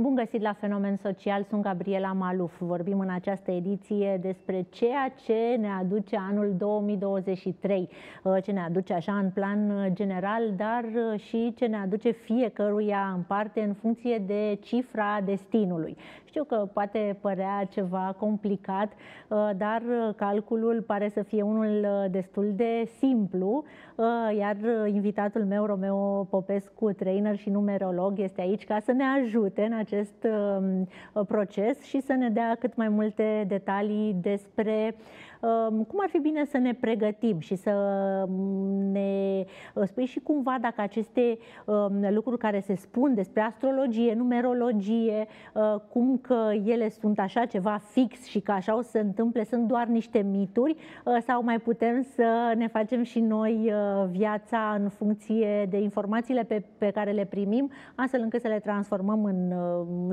Bun găsit la Fenomen Social, sunt Gabriela Maluf. Vorbim în această ediție despre ceea ce ne aduce anul 2023, uh, ce ne aduce așa în plan uh, general, dar uh, și ce ne aduce fiecăruia în parte în funcție de cifra destinului. Știu că poate părea ceva complicat, uh, dar uh, calculul pare să fie unul uh, destul de simplu, iar invitatul meu, Romeo Popescu, trainer și numerolog, este aici ca să ne ajute în acest um, proces și să ne dea cât mai multe detalii despre Ehm, cum ar fi bine să ne pregătim și să mm, ne ă, spui și cumva dacă aceste ehm, lucruri care se spun despre astrologie, numerologie, ă, cum că ele sunt așa ceva fix și că așa o să se întâmple, sunt doar niște mituri ă, sau mai putem să ne facem și noi viața în funcție de informațiile pe, pe care le primim, astfel încât să le transformăm în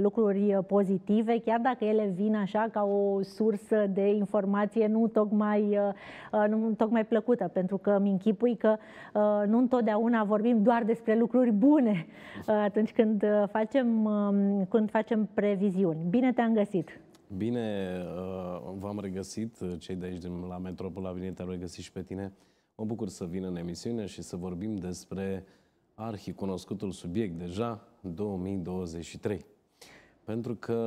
lucruri pozitive, chiar dacă ele vin așa ca o sursă de informație nu tocmai, uh, uh, nu tocmai plăcută, pentru că mi închipui că uh, nu întotdeauna vorbim doar despre lucruri bune atunci când facem, um, când facem previziuni. Bine te-am găsit! Bine, v-am regăsit, cei de aici de la Metropola Bine te-am regăsit și pe tine. Mă bucur să vin în emisiune și să vorbim despre arhicunoscutul subiect deja, 2023. Pentru că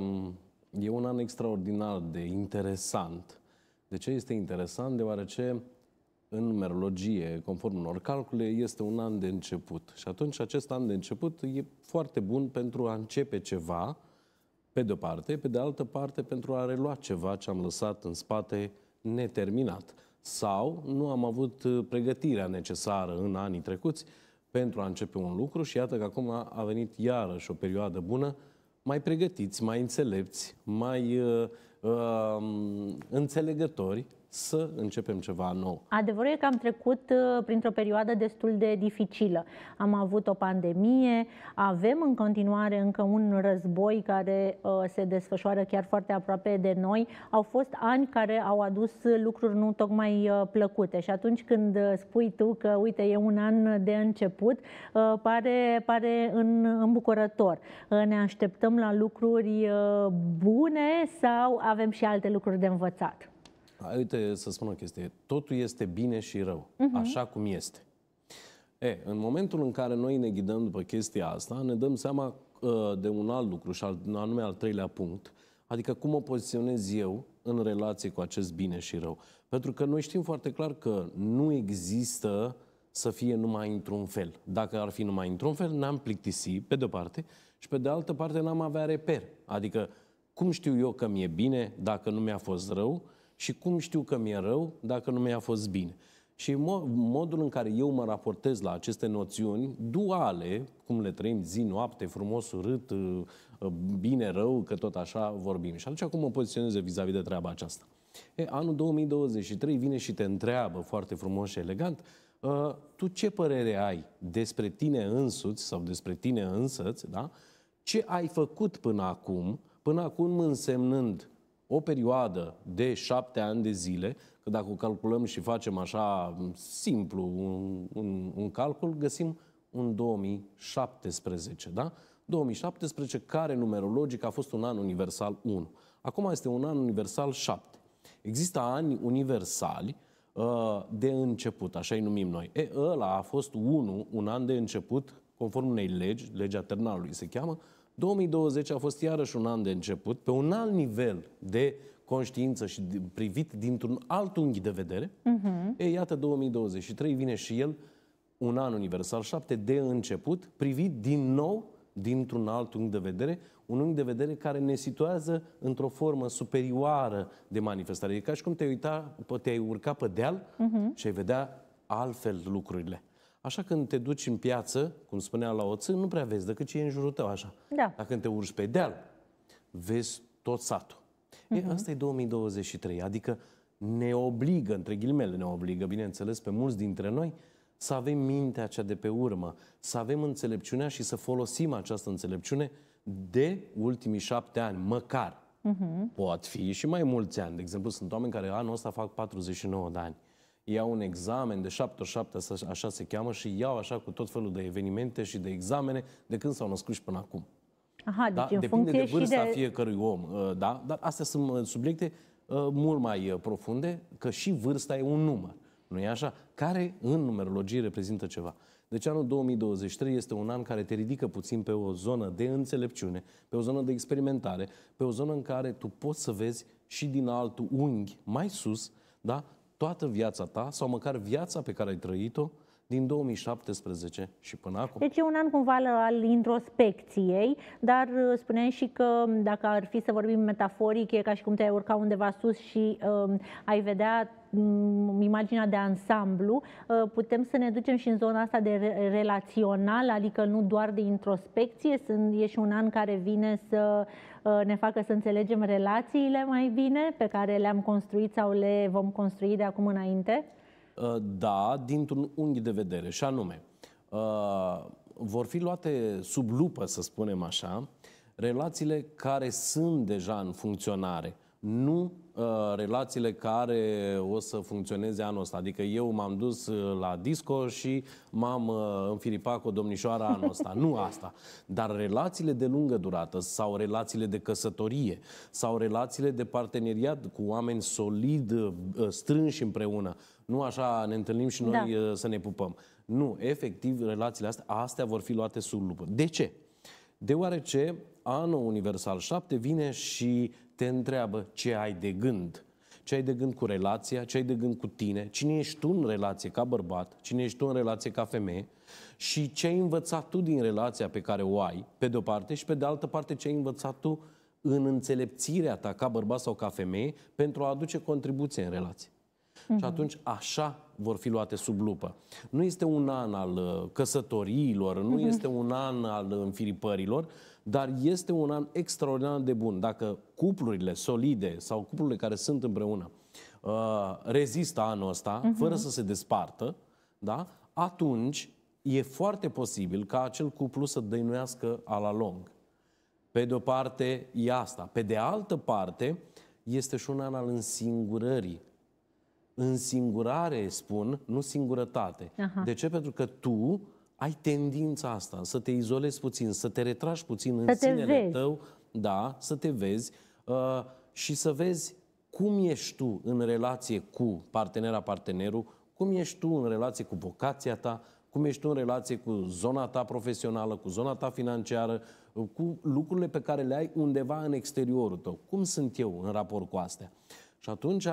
um, e un an extraordinar de interesant de ce este interesant? Deoarece în merologie, conform unor calcule, este un an de început. Și atunci acest an de început e foarte bun pentru a începe ceva, pe de-o parte, pe de altă parte pentru a relua ceva ce am lăsat în spate neterminat. Sau nu am avut uh, pregătirea necesară în anii trecuți pentru a începe un lucru și iată că acum a venit iarăși o perioadă bună, mai pregătiți, mai înțelepți, mai uh, Ehm, înțelegători să începem ceva nou. Adevărul e că am trecut uh, printr-o perioadă destul de dificilă. Am avut o pandemie, avem în continuare încă un război care uh, se desfășoară chiar foarte aproape de noi. Au fost ani care au adus lucruri nu tocmai uh, plăcute și atunci când spui tu că uite e un an de început, pare, pare îmbucurător. Ne așteptăm la lucruri bune sau avem și alte lucruri de învățat? Uite, să spun o chestie. Totul este bine și rău, uh-huh. așa cum este. E, în momentul în care noi ne ghidăm după chestia asta, ne dăm seama uh, de un alt lucru, și al, anume al treilea punct, adică cum o poziționez eu în relație cu acest bine și rău. Pentru că noi știm foarte clar că nu există să fie numai într-un fel. Dacă ar fi numai într-un fel, n-am plictisi, pe de-o parte, și pe de altă parte n-am avea reper. Adică, cum știu eu că mi-e bine dacă nu mi-a fost rău, și cum știu că mi-e rău dacă nu mi-a fost bine? Și modul în care eu mă raportez la aceste noțiuni duale, cum le trăim zi, noapte, frumos, urât, uh, uh, bine, rău, că tot așa vorbim. Și atunci cum mă poziționez vis-a-vis de treaba aceasta? E, anul 2023 vine și te întreabă foarte frumos și elegant uh, tu ce părere ai despre tine însuți sau despre tine însăți, da? Ce ai făcut până acum, până acum însemnând o perioadă de șapte ani de zile, că dacă o calculăm și facem așa simplu un, un, un calcul, găsim un 2017, da? 2017, care numerologic a fost un an universal 1. Acum este un an universal 7. Există ani universali uh, de început, așa îi numim noi. E, ăla a fost 1, un an de început, conform unei legi, legea Ternalului se cheamă, 2020 a fost iarăși un an de început, pe un alt nivel de conștiință și privit dintr-un alt unghi de vedere. Uh-huh. Mhm. E, iată, 2023 vine și el un an universal șapte de început, privit din nou dintr-un alt unghi de vedere, un unghi de vedere care ne situează într-o formă superioară de manifestare. E ca și cum te-ai, uita, te-ai urca pe deal uh-huh. și ai vedea altfel lucrurile. Așa când te duci în piață, cum spunea la oță, nu prea vezi decât ce e în jurul tău așa. Da. Dar când te urci pe deal, vezi tot satul. Uh-huh. E, mhm. asta e 2023, adică ne obligă, între ghilimele ne obligă, bineînțeles, pe mulți dintre noi, să avem mintea cea de pe urmă, să avem înțelepciunea și să folosim această înțelepciune de ultimii șapte ani, măcar. Uh-huh. Pot fi și mai mulți ani. De exemplu, sunt oameni care anul ăsta fac 49 de ani iau un examen de 7-7, așa se cheamă, și iau așa cu tot felul de evenimente și de examene de când s-au născut și până acum. Aha, deci da? deci Depinde de vârsta de... fiecărui om, uh, da? Dar astea sunt uh, subiecte uh, mult mai profunde, că și vârsta e un număr, nu e așa? Care în numerologie reprezintă ceva. Deci anul 2023 este un an care te ridică puțin pe o zonă de înțelepciune, pe o zonă de experimentare, pe o zonă în care tu poți să vezi și din altul unghi mai sus, da? toată viața ta sau măcar viața pe care ai trăit-o din 2017 și până acum. Deci e un an cumva al introspecției, dar uh, spuneam și că um, dacă ar fi să vorbim metaforic, e ca și cum te-ai urca undeva sus și uh, ai vedea mm, imaginea de ansamblu, uh, putem să ne ducem și în zona asta de relațional, adică nu doar de introspecție, sunt, e și un an care vine să uh, ne facă să înțelegem relațiile mai bine pe care le-am construit sau le vom construi de acum înainte? Ă, da, dintr-un unghi de vedere, și anume, ă, vor fi luate sub lupă, să spunem așa, relațiile care sunt deja în funcționare, nu ă, relațiile care o să funcționeze anul ăsta. Adică eu m-am dus la disco și m-am înfiripat cu o domnișoară anul ăsta. Nu asta. Dar relațiile de lungă durată sau relațiile de căsătorie sau relațiile de parteneriat cu oameni solid strânși împreună nu așa ne întâlnim și noi da. Uh, să ne pupăm. Nu, efectiv, relațiile astea, astea vor fi luate sub lupă. De ce? Deoarece anul Universal 7 vine și te întreabă ce ai de gând. Ce ai de gând cu relația, ce ai de gând cu tine, cine ești tu în relație ca bărbat, cine ești tu în relație ca femeie și ce ai învățat tu din relația pe care o ai, pe de-o parte, și pe de altă parte ce ai învățat tu în înțelepțirea ta ca bărbat sau ca femeie pentru a aduce contribuție în relație. Mm-hmm. Și atunci așa vor fi luate sub lupă. Nu este un an al uh, căsătoriilor, nu mm-hmm. este un an al înfiripărilor, dar este un an extraordinar de bun. Dacă cuplurile solide sau cuplurile care sunt împreună uh, rezistă anul ăsta, mm-hmm. fără să se despartă, da? atunci e foarte posibil ca acel cuplu să dăinuiască la lung. Pe de o parte e asta. Pe de altă parte este și un an al însingurării în singurare spun, nu singurătate. Aha. De ce? Pentru că tu ai tendința asta să te izolezi puțin, să te retragi puțin să în sinele vezi. tău, da, să te vezi uh, și să vezi cum ești tu în relație cu partenera, partenerul, cum ești tu în relație cu vocația ta, cum ești tu în relație cu zona ta profesională, cu zona ta financiară, cu lucrurile pe care le ai undeva în exteriorul tău. Cum sunt eu în raport cu astea? Și atunci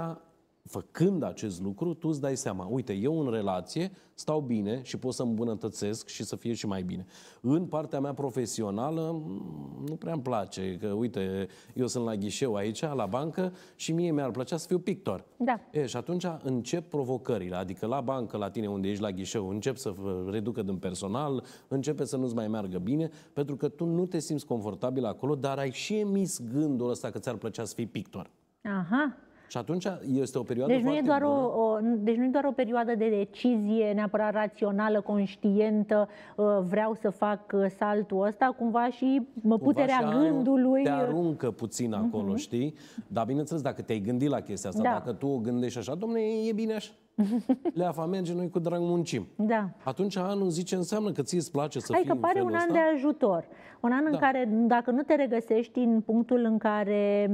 făcând acest lucru, tu îți dai seama, uite, eu în relație stau bine și pot să îmbunătățesc și să fie și mai bine. În partea mea profesională mm, nu prea îmi place, că uite, eu sunt la ghișeu aici, la bancă și mie mi-ar plăcea să fiu pictor. Da. E, și atunci încep provocările, adică la bancă, la tine unde ești la ghișeu, încep să reducă din personal, începe să nu-ți mai meargă bine, pentru că tu nu te simți confortabil acolo, dar ai și emis gândul ăsta că ți-ar plăcea să fii pictor. Aha. Și atunci este o perioadă deci nu e doar o, o, Deci nu e doar o perioadă de decizie neapărat rațională, conștientă, uh, vreau să fac uh, saltul ăsta, cumva și cumva puterea și gândului... Te aruncă puțin acolo, uh-huh. știi? Dar bineînțeles, dacă te-ai gândit la chestia asta, da. dacă tu o gândești așa, domne, e bine așa. leafa merge, noi cu drag muncim. Da. Atunci anul, zice, înseamnă că ție îți place să Hai fii că pare un an ăsta? de ajutor. Un an da. în care, dacă nu te regăsești în punctul în care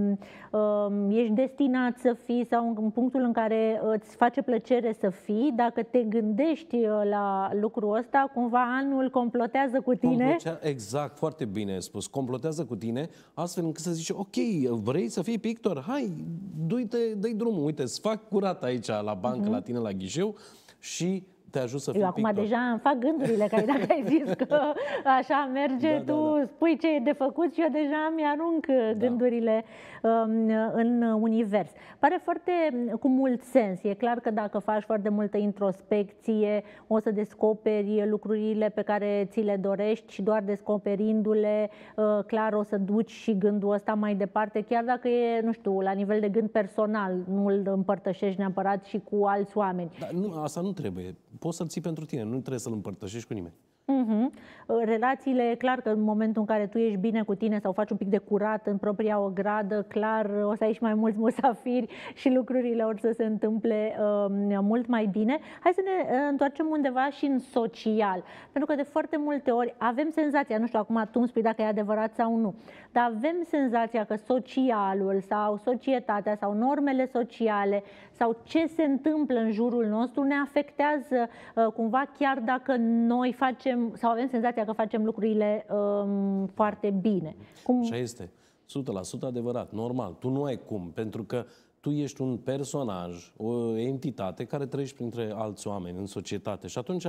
um, ești destinat să fii sau în punctul în care uh, îți face plăcere să fii, dacă te gândești uh, la lucrul ăsta, cumva anul complotează cu tine. Complotea, exact, foarte bine spus. Complotează cu tine, astfel încât să zici, ok, vrei să fii pictor, hai, du-te, dă drumul, uite, îți fac curat aici la bancă, mm-hmm. la tine vină la ghișeu și te ajut să fii Eu acum pictor. deja îmi fac gândurile, că dacă ai zis că așa merge, da, da tu da, da. spui ce e de făcut și eu deja mi-arunc uh, da. gândurile um, în univers. Pare foarte mm, cu mult sens. E clar că dacă faci foarte multă introspecție, o să descoperi lucrurile pe care ți le dorești și doar descoperindu-le, uh, clar o să duci și gândul ăsta mai departe, chiar dacă e, nu știu, la nivel de gând personal, nu îl împărtășești neapărat și cu alți oameni. Dar nu, asta nu trebuie poți să-l ții pentru tine, nu trebuie să-l împărtășești cu nimeni. Uh-huh. Relațiile, clar că în momentul în care tu ești bine cu tine sau faci un pic de curat în propria ogradă, clar o să ai și mai mulți musafiri și lucrurile or să se întâmple uh, mult mai bine. Hai să ne ă, întoarcem undeva și în social, pentru că de foarte multe ori avem senzația, nu știu acum tu îmi spui dacă e adevărat sau nu, dar avem senzația că socialul sau societatea sau normele sociale sau ce se întâmplă în jurul nostru ne afectează uh, cumva chiar dacă noi facem facem, sau avem senzația că facem lucrurile um, foarte bine. Cum... Așa este. 100% adevărat, normal. Tu nu ai cum, pentru că tu ești un personaj, o entitate care trăiești printre alți oameni în societate și atunci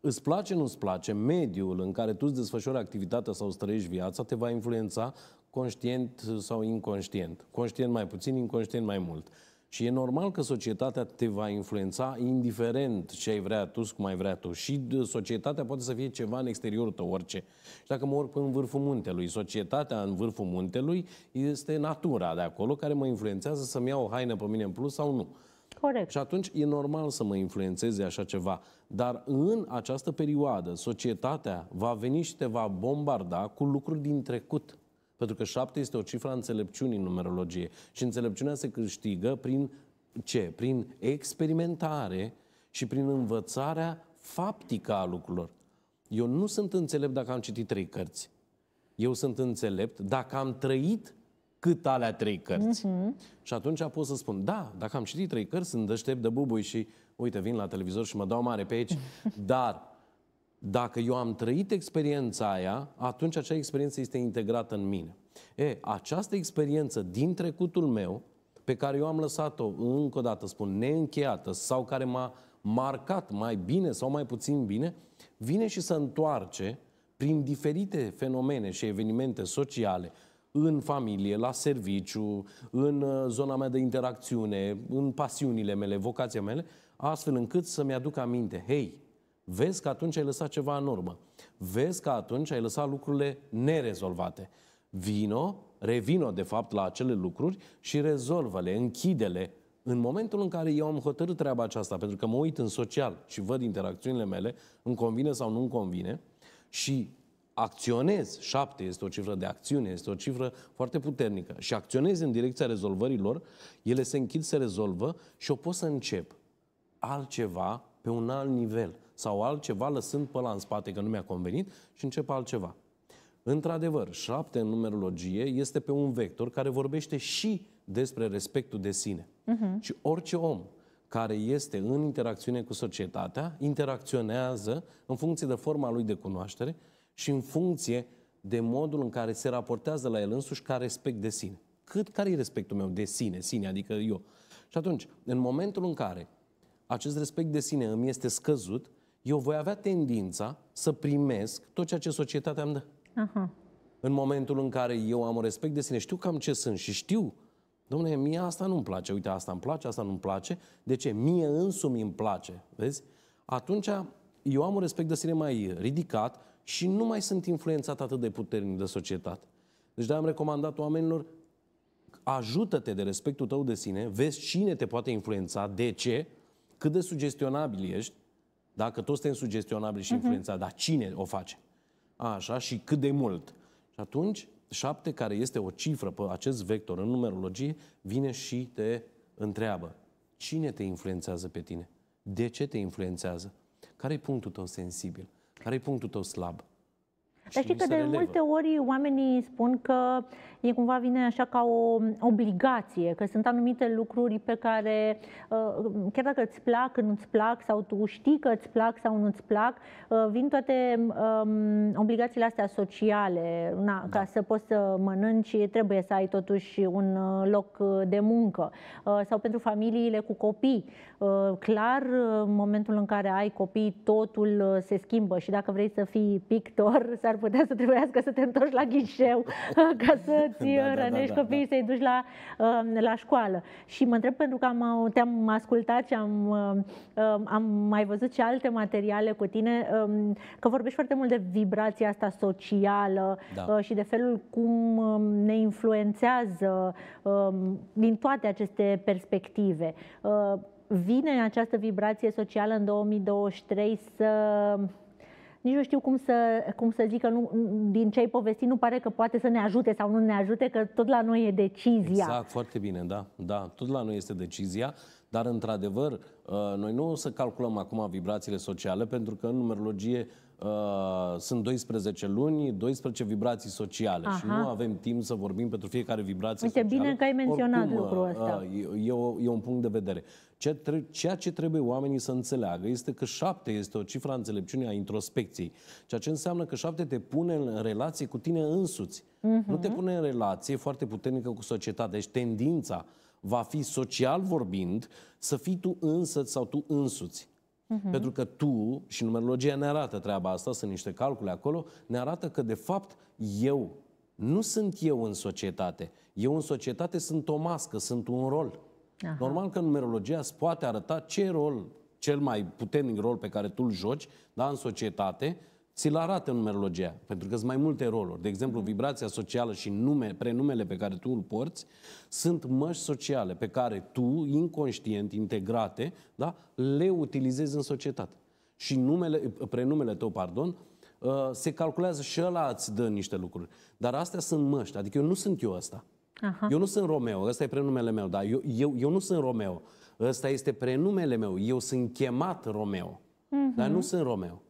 îți place, nu îți place, mediul în care tu îți desfășori activitatea sau îți trăiești viața te va influența conștient sau inconștient. Conștient mai puțin, inconștient mai mult. Și e normal că societatea te va influența indiferent ce ai vrea tu, cum ai vrea tu. Și societatea poate să fie ceva în exteriorul tău, orice. Și dacă mă urc în vârful muntelui, societatea în vârful muntelui este natura de acolo care mă influențează să-mi iau o haină pe mine în plus sau nu. Corect. Și atunci e normal să mă influențeze așa ceva. Dar în această perioadă, societatea va veni și te va bombarda cu lucruri din trecut pentru că 7 este o cifră a înțelepciunii în numerologie. Și înțelepciunea se câștigă prin ce? Prin experimentare și prin învățarea faptică a lucrurilor. Eu nu sunt înțelept dacă am citit trei cărți. Eu sunt înțelept dacă am trăit cât alea trei cărți. Mm-hmm. Și atunci pot să spun, da, dacă am citit trei cărți, sunt deștept de bubui și, uite, vin la televizor și mă dau mare pe aici, dar Dacă eu am trăit experiența aia, atunci acea experiență este integrată în mine. E, această experiență din trecutul meu, pe care eu am lăsat-o, încă o dată spun, neîncheiată sau care m-a marcat mai bine sau mai puțin bine, vine și se întoarce prin diferite fenomene și evenimente sociale, în familie, la serviciu, în uh, zona mea de interacțiune, în pasiunile mele, vocația mele, astfel încât să-mi aduc aminte, hei, Vezi că atunci ai lăsat ceva în urmă. Vezi că atunci ai lăsat lucrurile nerezolvate. Vino, revino de fapt la acele lucruri și rezolvă-le, închide-le. În momentul în care eu am hotărât treaba aceasta, pentru că mă uit în social și văd interacțiunile mele, îmi convine sau nu îmi convine, și acționez, șapte este o cifră de acțiune, este o cifră foarte puternică, și acționez în direcția rezolvărilor, ele se închid, se rezolvă și o pot să încep altceva pe un alt nivel sau altceva, lăsând pe la în spate că nu mi-a convenit și încep altceva. Într-adevăr, șapte în numerologie este pe un vector care vorbește și despre respectul de sine. Uh-huh. Și orice om care este în interacțiune cu societatea interacționează în funcție de forma lui de cunoaștere și în funcție de modul în care se raportează la el însuși ca respect de sine. Cât care e respectul meu de sine, sine, adică eu. Și atunci, în momentul în care acest respect de sine îmi este scăzut, eu voi avea tendința să primesc tot ceea ce societatea îmi dă. Aha. În momentul în care eu am respect de sine, știu cam ce sunt și știu, domnule, mie asta nu-mi place, uite, asta îmi place, asta nu-mi place, de ce? Mie însumi îmi place, vezi? Atunci eu am un respect de sine mai ridicat și nu mai sunt influențat atât de puternic de societate. Deci de-aia am recomandat oamenilor, ajută-te de respectul tău de sine, vezi cine te poate influența, de ce, cât de sugestionabil ești, dacă toți suntem sugestionabili și mhm. influențați, uh-huh. dar cine o face? Așa, și cât de mult? Și atunci, șapte, care este o cifră pe acest vector în numerologie, vine și te întreabă. Cine te influențează pe tine? De ce te influențează? Care e punctul tău sensibil? Care e punctul tău slab? Dar știi că de relevă. multe ori oamenii spun că e cumva vine așa ca o obligație, că sunt anumite lucruri pe care, uh, chiar dacă îți plac, nu-ți plac, sau tu știi că îți plac sau nu-ți plac, uh, vin toate um, obligațiile astea sociale. Na, da. Ca să poți să mănânci, trebuie să ai totuși un uh, loc de muncă. Sau pentru familiile cu copii. Clar, în momentul în care ai copii, totul se schimbă și dacă vrei să fii pictor, s-ar putea să trebuiască să te întorci la ghișeu ca să-ți da, uh, da, da rănești da, da, copiii, da. să-i duci la, um, la școală. Și mă întreb pentru că am, uh, te-am ascultat și am, uh, um, am mai văzut și alte materiale cu tine, um, că vorbești foarte mult de vibrația asta socială da. și de felul cum ne influențează din toate aceste perspective vine această vibrație socială în 2023 să nici nu știu cum să, cum să zic că nu, din ce ai povestit nu pare că poate să ne ajute sau nu ne ajute, că tot la noi e decizia. Exact, foarte bine, da. da tot la noi este decizia, dar într-adevăr, uh, noi nu o să calculăm acum vibrațiile sociale, pentru că în numerologie Uh, sunt 12 luni, 12 vibrații sociale Aha. și nu avem timp să vorbim pentru fiecare vibrație Uite, socială. bine că ai menționat Oricum, lucrul uh, ăsta. Uh, e, e, un punct de vedere. ceea ce trebuie oamenii să înțeleagă este că șapte este o cifră a înțelepciunii, a introspecției. Ceea ce înseamnă că șapte te pune în relație cu tine însuți. Uh-huh. Nu te mhm. pune în relație foarte puternică cu societatea. Deci tendința va fi social vorbind să fii tu însăți sau tu însuți. Uh-huh. Pentru că tu, și numerologia ne arată treaba asta, sunt niște calcule acolo, ne arată că, de fapt, eu nu sunt eu în societate. Eu în societate sunt o mască, sunt un rol. Aha. Normal că numerologia îți poate arăta ce rol, cel mai puternic rol pe care tu îl joci da, în societate, ți-l arată numerologia, pentru că sunt mai multe roluri. De exemplu, vibrația socială și nume, prenumele pe care tu îl porți sunt măști sociale pe care tu, inconștient, integrate, da, le utilizezi în societate. Și numele, prenumele tău, pardon, uh, se calculează și ăla îți dă niște lucruri. Dar astea sunt măști, adică eu nu sunt eu ăsta. Aha. Eu nu sunt Romeo, ăsta e prenumele meu, dar eu, eu, eu nu sunt Romeo. Ăsta este prenumele meu, eu sunt chemat Romeo, uh-huh. dar nu sunt Romeo.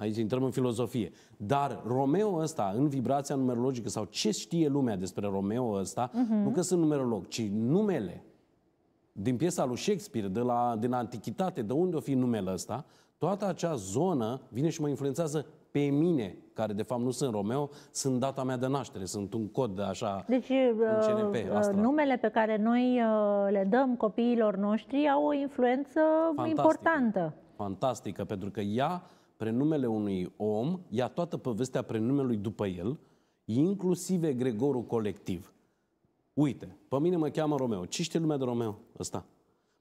Aici intrăm în filozofie. Dar Romeo ăsta, în vibrația numerologică, sau ce știe lumea despre Romeo ăsta, uh-huh. nu că sunt numerolog, ci numele din piesa lui Shakespeare, de la, din antichitate, de unde o fi numele ăsta, toată acea zonă vine și mă influențează pe mine, care de fapt nu sunt Romeo, sunt data mea de naștere, sunt un cod de așa deci, uh, CNP. Uh, numele pe care noi uh, le dăm copiilor noștri au o influență Fantastică. importantă. Fantastică, pentru că ea prenumele unui om, ia toată povestea prenumelui după el, inclusiv egregorul colectiv. Uite, pe mine mă cheamă Romeo. Ce știe lumea de Romeo ăsta?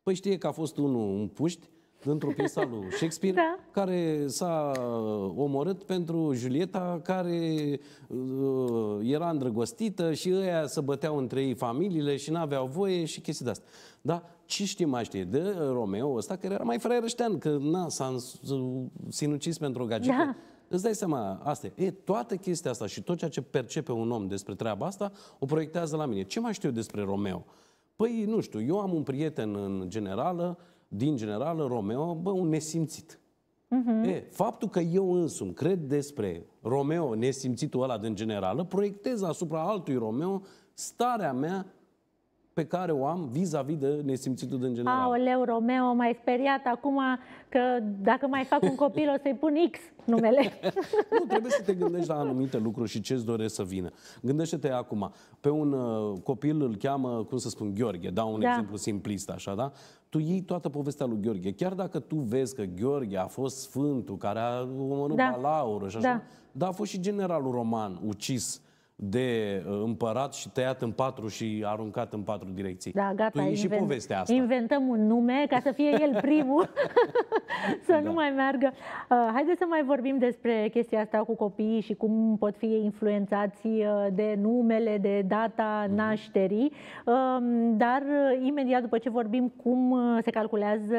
Păi știe că a fost unul un puști într-o piesă lui Shakespeare, da. care s-a uh, omorât pentru Julieta, care uh, era îndrăgostită și ăia se băteau între ei familiile și n-aveau voie și chestii de asta. Da? Ce știm mai știe de uh, Romeo ăsta, care era mai fraierăștean, că na, s-a sinucis pentru o gagică. Da. Îți dai seama, asta e. e. Toată chestia asta și tot ceea ce percepe un om despre treaba asta, o proiectează la mine. Ce mai știu despre Romeo? Păi, nu știu, eu am un prieten în generală, din general Romeo, bă, un nesimțit. Uh-huh. E, faptul că eu însumi cred despre Romeo, nesimțitul ăla din general, proiectez asupra altui Romeo starea mea pe care o am vis-a-vis de nesimțitul din general. Aoleu, Romeo, m-ai speriat acum că dacă mai fac un copil o să-i pun X numele. nu, trebuie să te gândești la anumite lucruri și ce-ți doresc să vină. Gândește-te acum, pe un uh, copil îl cheamă, cum să spun, Gheorghe, dau un da. exemplu simplist așa, da? tu iei toată povestea lui Gheorghe. Chiar dacă tu vezi că Gheorghe a fost sfântul care a omorât da. balaurul și așa, da. dar a fost și generalul roman ucis de uh, împărat și tăiat în patru și aruncat în patru direcții. Da, gata, tu invent, și povestea asta. inventăm un nume ca să fie el primul, să da. nu mai meargă. Uh, haideți să mai vorbim despre chestia asta cu copiii și cum pot fi influențați uh, de numele, de data mm-hmm. nașterii, um, uh, dar imediat după ce vorbim cum uh, se calculează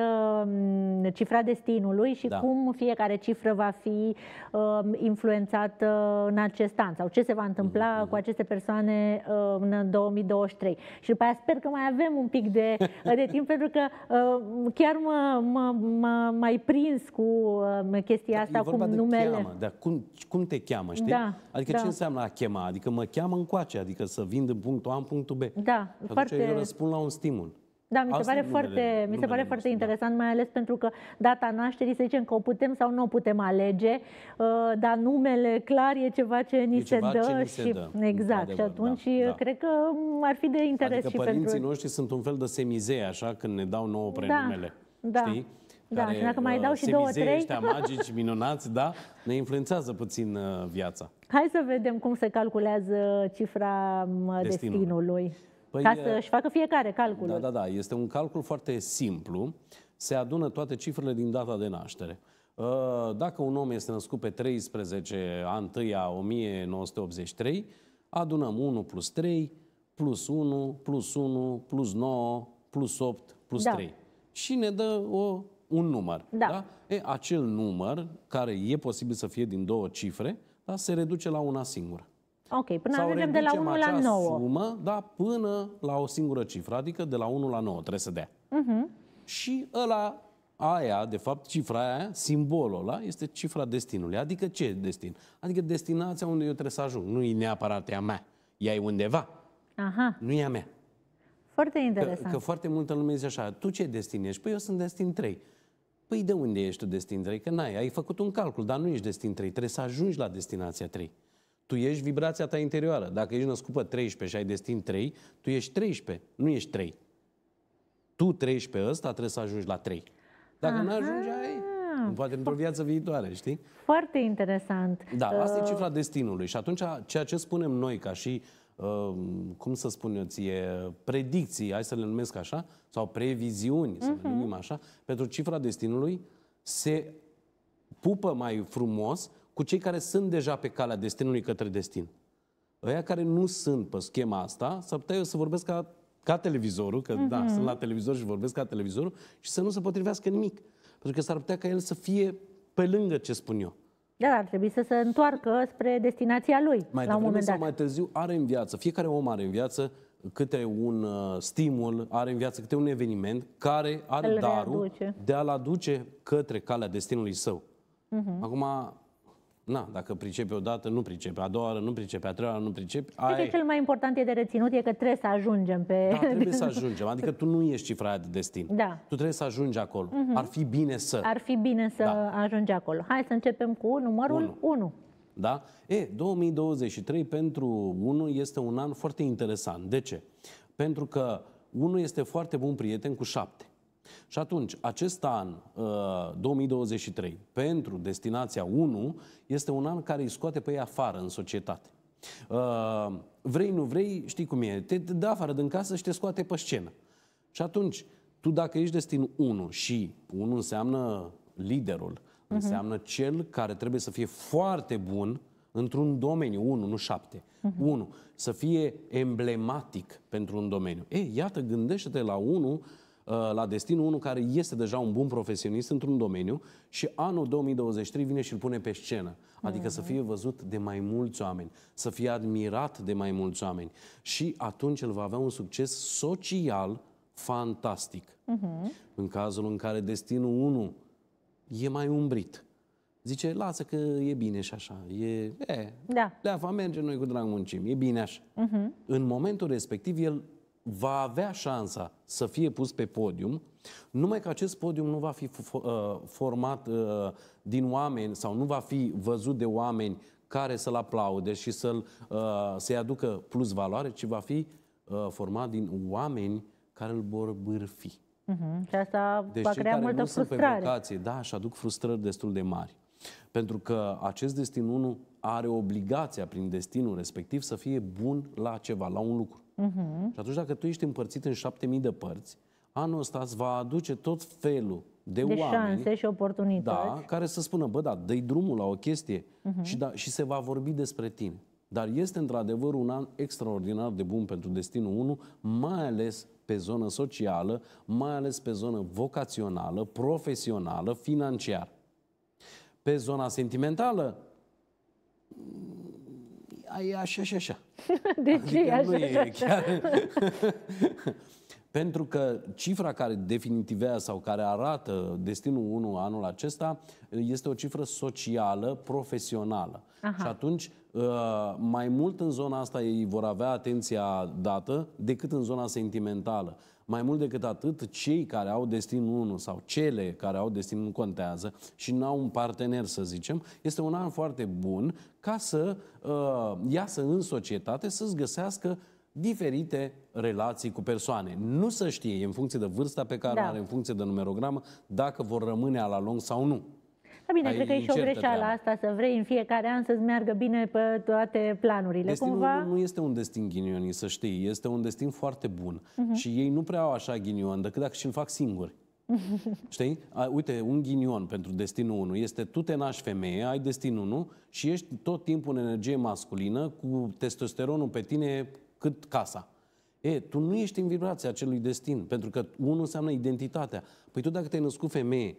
um, cifra destinului și da. cum fiecare cifră va fi um, uh, influențată în acest an sau ce se va întâmpla mm-hmm cu aceste persoane uh, în 2023. Și după aia sper că mai avem un pic de, de timp, pentru că uh, chiar mă, mă, mă mai prins cu uh, chestia da, asta, cum cu numele. Cheamă, dar cum, cum te cheamă, știi? Da, adică da. ce înseamnă a chema? Adică mă cheamă încoace, adică să vin din punctul A în punctul B. Da, Atunci foarte... eu răspund la un stimul. Da, mi se Asta pare foarte, mi se pare foarte da. interesant, mai ales pentru că data nașterii, să zicem că o putem sau nu o putem alege, uh, dar numele clar e ceva ce ni e se dă. Ce ni se și, dă exact, adevăr, și da, atunci da, uh, cred că ar fi de interes adică și părinții pentru... noștri sunt un fel de semizei, așa, când ne dau nouă da, prenumele. Da, știi? Da, care, și dacă mai uh, dau și două, trei... ăștia magici, minunați, da, ne influențează puțin viața. Hai să vedem cum se calculează cifra destinului. destinului. Păi, ca să-și facă fiecare calculul. Da, da, da. Este un calcul foarte simplu. Se adună toate cifrele din data de naștere. Uh, dacă un om este născut pe 13 a 1 1983, adunăm 1 plus 3, plus 1, plus 1, plus 9, plus 8, plus da. 3. Și ne dă o, un număr. Da. da? E, acel număr, care e posibil să fie din două cifre, da, se reduce la una singură. Ok, până sau ajungem de la 1 la 9. Sumă, da, până la o singură cifră, adică de la 1 la 9 trebuie să dea. Uh-huh. Și ăla, aia, de fapt, cifra aia, simbolul ăla, este cifra destinului. Adică ce destin? Adică destinația unde eu trebuie să ajung. Nu e neapărat ea mea, ea e undeva. Aha. Nu e a mea. Foarte interesant. Că, că foarte multă lume zice așa, tu ce destin ești? Păi eu sunt destin 3. Păi de unde ești tu destin 3? Că n-ai, ai făcut un calcul, dar nu ești destin 3, trebuie să ajungi la destinația 3. Tu ești vibrația ta interioară. Dacă ești născut pe 13 și ai destin 3, tu ești 13, nu ești 3. Tu 13 ăsta trebuie să ajungi la 3. Dacă nu ajungi, ai poate într-o viață viitoare, știi? Foarte interesant. Da, asta uh... e cifra destinului. Și atunci, ceea ce spunem noi ca și, uh, cum să spun eu ție, predicții, hai să le numesc așa, sau previziuni, uh-huh. să le mhm. numim așa, pentru cifra destinului se pupă mai frumos cu cei care sunt deja pe calea destinului către destin. Ăia care nu sunt pe schema asta, s-ar putea eu să vorbesc ca, ca televizorul, că mm-hmm. da, mhm. sunt la televizor și vorbesc ca televizorul, și să nu se potrivească nimic. Pentru că s-ar putea ca el să fie pe lângă ce spun eu. Da, ar trebui să se întoarcă spre destinația lui. Mai la un moment dat. sau mai târziu are în viață, fiecare om are în viață câte un uh, stimul, are în viață câte un eveniment care are darul readuce. de a-l aduce către calea destinului său. Uh-huh. Acum, Na, dacă pricepi dată, nu pricepi. A doua oară nu pricepi, a treia oară nu pricepi. Cred ai... că cel mai important e de reținut e că trebuie să ajungem pe... Da, trebuie să ajungem. Adică tu nu ești cifra de destin. Da. Tu trebuie să ajungi acolo. Mm-hmm. Ar fi bine să... Ar fi bine să da. ajungi acolo. Hai să începem cu numărul 1. Da? E, 2023 pentru 1 este un an foarte interesant. De ce? Pentru că 1 este foarte bun prieten cu 7. Și atunci, acest an, 2023, uh, pentru destinația 1, este un an care îi scoate pe ei afară în societate. Uh, vrei, nu vrei, știi cum e, te dă afară din casă și te scoate pe scenă. Și atunci, tu dacă ești destin 1 și 1 înseamnă liderul, uh-huh. înseamnă cel care trebuie să fie foarte bun într-un domeniu, 1, nu 7. 1, Uh-huh. Să fie emblematic pentru un domeniu. Ei, iată, gândește-te la 1 Uh, la destin unul care este deja un bun profesionist într-un domeniu și anul 2023 vine și îl pune pe scenă. Adică mm-hmm. să fie văzut de mai mulți oameni, să fie admirat de mai mulți oameni. Și atunci el va avea un succes social fantastic. Mm-hmm. În cazul în care destinul 1 e mai umbrit. Zice, lasă că e bine și așa. E, e eh, da. leafa merge, noi cu drag muncim. E bine așa. Uh-huh. În momentul respectiv, el va avea șansa să fie pus pe podium, numai că acest podium nu va fi uh, format uh, din oameni sau nu va fi văzut de oameni care să-l aplaude și să-l, uh, să aducă plus valoare, ci va fi format din oameni care îl vor bârfi. Mhm. Și asta deci va crea multă nu frustrare. Sunt da, și aduc frustrări destul de mari. Pentru că acest destin 1 are obligația prin destinul respectiv să fie bun la ceva, la un lucru. Uh-huh. Și atunci dacă tu ești împărțit în șapte mii de părți, anul ăsta îți va aduce tot felul de, de oameni, șanse și oportunități. Da, care să spună, bă, da, dă drumul la o chestie uh-huh. și, da, și se va vorbi despre tine. Dar este într-adevăr un an extraordinar de bun pentru Destinul 1, mai ales pe zonă socială, mai ales pe zonă vocațională, profesională, financiară. Pe zona sentimentală, e așa și așa. De deci adică ce e așa și așa? Chiar... Pentru că cifra care definitivează sau care arată destinul 1 anul acesta este o cifră socială, profesională. Aha. Și atunci, ă, mai mult în zona asta ei vor avea atenția dată decât în zona sentimentală. Mai mult decât atât, cei care au destin 1 sau cele care au destin nu contează și nu au un partener, să zicem, este un an foarte bun ca să uh, iasă în societate, să-ți găsească diferite relații cu persoane. Nu să știe, în funcție de vârsta pe care da. o are, în funcție de numerogramă, dacă vor rămâne la lung sau nu. Da, bine, ai cred că e și o greșeală asta să vrei în fiecare an să-ți meargă bine pe toate planurile. Destinul Cumva... nu este un destin ghinionii, să știi. Este un destin foarte bun. Uh-huh. Și ei nu prea au așa ghinion, decât dacă și-l fac singuri. Știi? A, uite, un ghinion pentru destinul 1 este tu te naști femeie, ai destinul 1 și ești tot timpul în energie masculină cu testosteronul pe tine cât casa. E, tu nu ești în vibrația acelui destin, pentru că 1 înseamnă identitatea. Păi tu dacă te-ai născut femeie,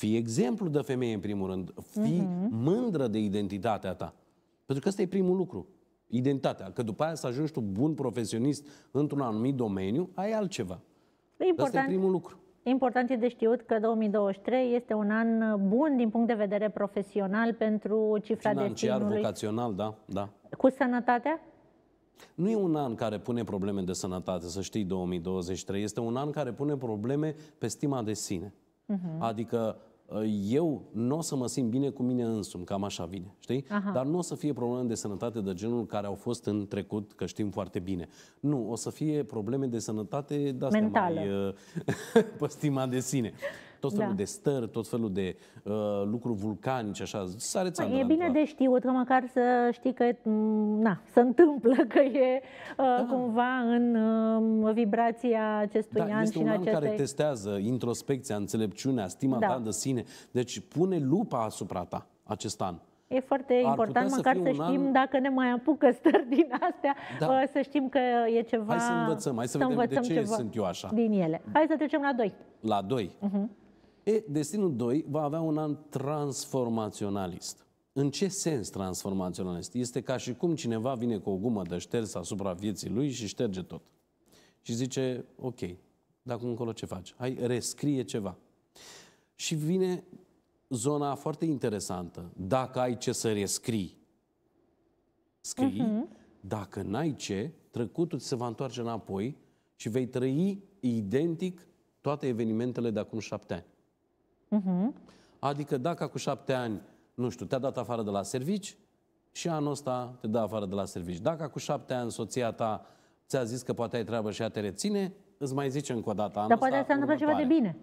Fii exemplu de femeie, în primul rând. Fii uh-huh. mândră de identitatea ta. Pentru că ăsta e primul lucru. Identitatea. Că după aia să ajungi tu bun profesionist într-un anumit domeniu, ai altceva. Păi, e important, Asta e primul lucru. Important e de știut că 2023 este un an bun din punct de vedere profesional pentru cifra de Financiar, destinului. vocațional, da, da. Cu sănătatea? Nu e un an care pune probleme de sănătate, să știi, 2023. Este un an care pune probleme pe stima de sine. Uh-huh. Adică Eh, eu nu o să mă simt bine cu mine însumi, cam așa vine, știi? Aha. Dar nu o să fie probleme de sănătate de genul care au fost în trecut, că știm foarte bine. Nu, o să fie probleme de sănătate de astea mai uh, eh, păstima de sine tot felul da. de stări, tot felul de uh, lucruri vulcanice, așa. Sare păi, e da, bine da. de știut, că măcar să știi că mm, na, se întâmplă, că e uh, da. cumva în uh, vibrația acestui da, an. Este și un în an acestei... care testează introspecția, înțelepciunea, stima da. ta de sine. Deci pune lupa asupra ta acest an. E foarte Ar important, măcar să, să știm an... dacă ne mai apucă stări din astea, da. Uh, să știm că e ceva... Hai să învățăm, hai să, să vedem învățăm de ce ceva sunt eu așa. Din ele. Hai să trecem la 2. La 2. Uh-huh. Mhm. E, destinul 2 va avea un an transformaționalist. În ce sens transformaționalist? Este ca și cum cineva vine cu o gumă de șters asupra vieții lui și șterge tot. Și zice, ok, dacă încolo ce faci? Hai, rescrie ceva. Și vine zona foarte interesantă. Dacă ai ce să rescrii, scrii. Uh-huh. Dacă n-ai ce, trecutul se va întoarce înapoi și vei trăi identic toate evenimentele de acum șapte ani. Uh-huh. Adică dacă cu șapte ani, nu știu, te-a dat afară de la servici și anul ăsta te dă afară de la servici. Dacă cu șapte ani soția ta ți-a zis că poate ai treabă și ea te reține, îți mai zice încă o dată anul Dar poate s-a întâmplat ceva de bine.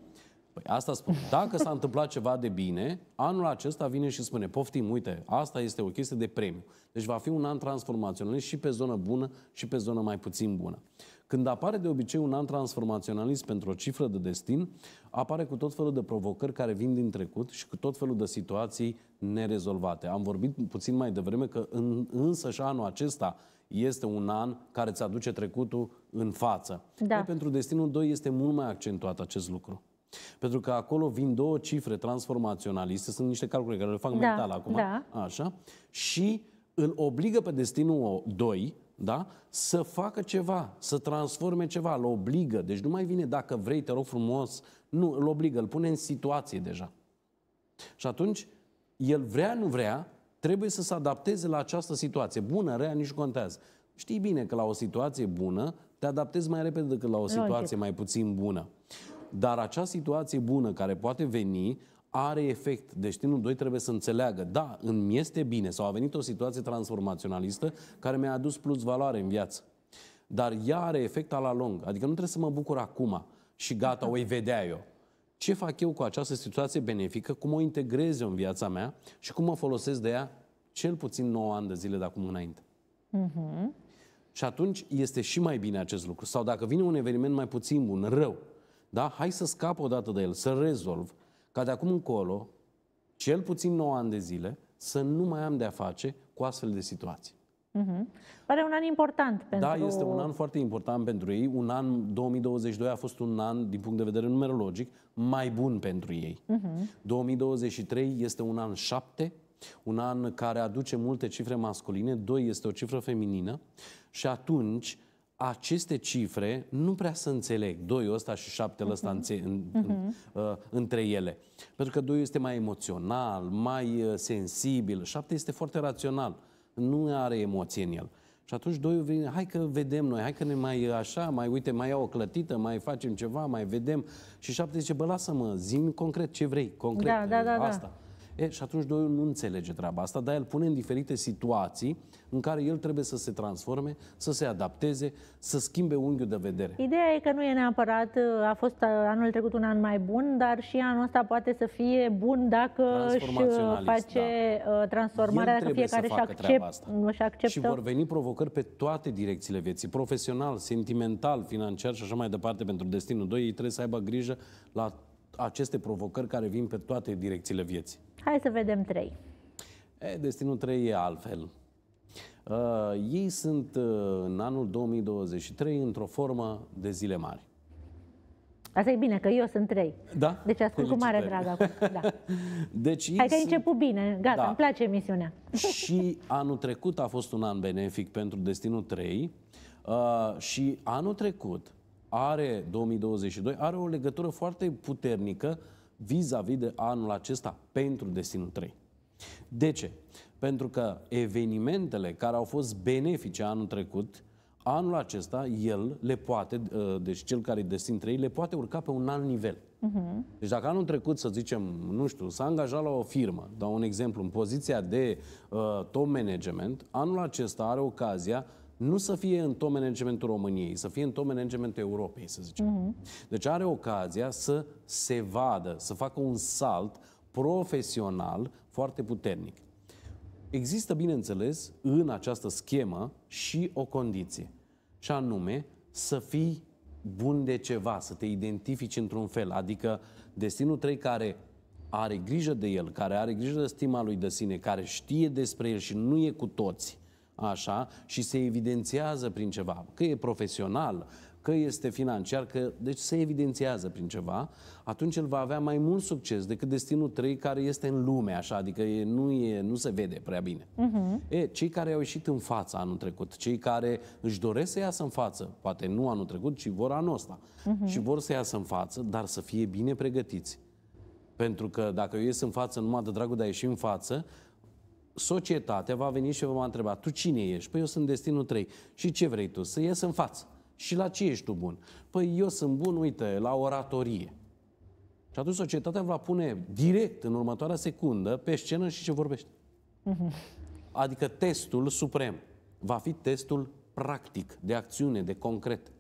Păi asta spun. Dacă s-a întâmplat ceva de bine, anul acesta vine și spune, poftim, uite, asta este o chestie de premiu. Deci va fi un an transformațional și pe zonă bună și pe zonă mai puțin bună. Când apare de obicei un an transformaționalist pentru o cifră de destin, apare cu tot felul de provocări care vin din trecut și cu tot felul de situații nerezolvate. Am vorbit puțin mai devreme că în, însă și anul acesta este un an care îți aduce trecutul în față. Da. Ei, pentru destinul 2 este mult mai accentuat acest lucru. Pentru că acolo vin două cifre transformaționaliste, sunt niște calcule care le fac da, mental acum, da. așa, și îl obligă pe destinul 2 da? să facă ceva, să transforme ceva, îl obligă. Deci nu mai vine dacă vrei, te rog frumos. Nu, îl obligă, îl pune în situație deja. Și atunci, el vrea, nu vrea, trebuie să se adapteze la această situație. Bună, rea, nici contează. Știi bine că la o situație bună te adaptezi mai repede decât la o situație mai puțin bună. Dar acea situație bună care poate veni are efect. Deci tinul 2 trebuie să înțeleagă, da, îmi este bine sau a venit o situație transformaționalistă care mi-a adus plus valoare în viață. Dar ea are efect la lung. Adică nu trebuie să mă bucur acum și gata, o i vedea eu. Ce fac eu cu această situație benefică, cum o integrez eu în viața mea și cum mă folosesc de ea cel puțin 9 ani de zile de acum înainte. Uh-huh. Și atunci este și mai bine acest lucru. Sau dacă vine un eveniment mai puțin bun, rău, da? hai să scap odată de el, să rezolv, ca de acum încolo, cel puțin 9 ani de zile, să nu mai am de-a face cu astfel de situații. Uh-huh. Pare un an important da, pentru... Da, este un an foarte important pentru ei. Un an, 2022 a fost un an, din punct de vedere numerologic, mai bun pentru ei. Mhm. Uh-huh. 2023 este un an 7, un an care aduce multe cifre masculine, 2 este o cifră feminină și atunci aceste cifre nu prea se înțeleg. Doiul ăsta și șaptele ăsta în, în, în, mhm. uh, între ele. Pentru că doiul este mai emoțional, mai uh, sensibil. Șapte este foarte rațional. Nu are emoție în el. Și atunci doiul vine, hai că vedem noi, hai că ne mai uh, așa, mai uite, mai iau o clătită, mai facem ceva, mai vedem. Și șapte zice, bă, lasă-mă, zi concret ce vrei, concret, da, da, da, da. asta. Da. E, și atunci Doiu nu înțelege treaba asta, dar el pune în diferite situații în care el trebuie să se transforme, să se adapteze, să schimbe unghiul de vedere. Ideea e că nu e neapărat, uh, a fost uh, anul trecut un an mai bun, dar și anul ăsta poate să fie bun dacă își uh, face da. transformarea, el dacă fiecare își, accept, asta. își acceptă. Și vor veni provocări pe toate direcțiile vieții, profesional, sentimental, financiar și așa mai departe pentru Destinul 2. Ei trebuie să aibă grijă la aceste provocări care vin pe toate direcțiile vieții? Hai să vedem trei. E, destinul 3 e altfel. Uh, ei sunt uh, în anul 2023 într-o formă de zile mari. Asta e bine, că eu sunt trei. Da? Deci ascult cu mare drag acum. Da. Deci Hai că ai sunt... început bine, gata, da. îmi place emisiunea. Și anul trecut a fost un an benefic pentru Destinul 3 uh, și anul trecut are 2022 are o legătură foarte puternică vis-a-vis -vis de anul acesta pentru Destinul 3. De ce? Pentru că evenimentele care au fost benefice anul trecut, anul acesta el le poate, ă, deci cel care e destin 3, le poate urca pe un alt nivel. Uh-huh. Deci dacă anul trecut, să zicem, nu știu, s-a angajat la o firmă, dau un exemplu, în poziția de uh, top management, anul acesta are ocazia nu să fie în top managementul României, să fie în top managementul Europei, să zicem. Mm-hmm. Deci are ocazia să se vadă, să facă un salt profesional foarte puternic. Există, bineînțeles, în această schemă și o condiție, și anume să fii bun de ceva, să te identifici într-un fel, adică destinul 3 care are grijă de el, care are grijă de stima lui de sine, care știe despre el și nu e cu toți, așa, și se evidențiază prin ceva, că e profesional, că este financiar, că deci se evidențiază prin ceva, atunci el va avea mai mult succes decât destinul 3 care este în lume, așa, adică e, nu, e, nu se vede prea bine. Uh-huh. E, cei care au ieșit în față anul trecut, cei care își doresc să iasă în față, poate nu anul trecut, ci vor anul ăsta, uh-huh. și vor să iasă în față, dar să fie bine pregătiți. Pentru că dacă eu ies în față numai de dragul de a ieși în față, societatea va veni și vă va întreba, tu cine ești? Păi eu sunt destinul 3. Și ce vrei tu? Să ies în față. Și la ce ești tu bun? Păi eu sunt bun, uite, la oratorie. Și atunci societatea va pune direct în următoarea secundă pe scenă și ce vorbește. Uh-huh. Mm-hmm. Adică testul suprem va fi testul practic, de acțiune, de concret.